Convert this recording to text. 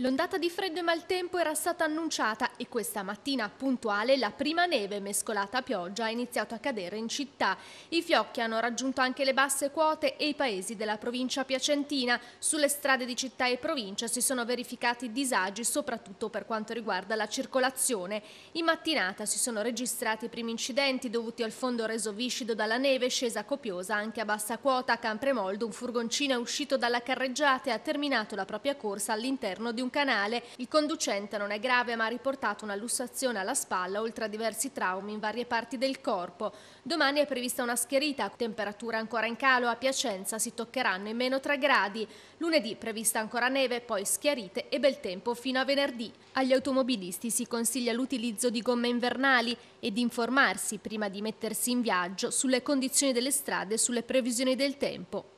L'ondata di freddo e maltempo era stata annunciata e questa mattina puntuale la prima neve mescolata a pioggia ha iniziato a cadere in città. I fiocchi hanno raggiunto anche le basse quote e i paesi della provincia piacentina. Sulle strade di città e provincia si sono verificati disagi soprattutto per quanto riguarda la circolazione. In mattinata si sono registrati i primi incidenti dovuti al fondo reso viscido dalla neve scesa copiosa anche a bassa quota. A Campremoldo. un furgoncino è uscito dalla carreggiata e ha terminato la propria corsa all'interno di un canale, il conducente non è grave ma ha riportato una lussazione alla spalla oltre a diversi traumi in varie parti del corpo. Domani è prevista una schierita, temperatura ancora in calo, a Piacenza si toccheranno i meno 3 gradi. Lunedì prevista ancora neve, poi schiarite e bel tempo fino a venerdì. Agli automobilisti si consiglia l'utilizzo di gomme invernali e di informarsi prima di mettersi in viaggio sulle condizioni delle strade e sulle previsioni del tempo.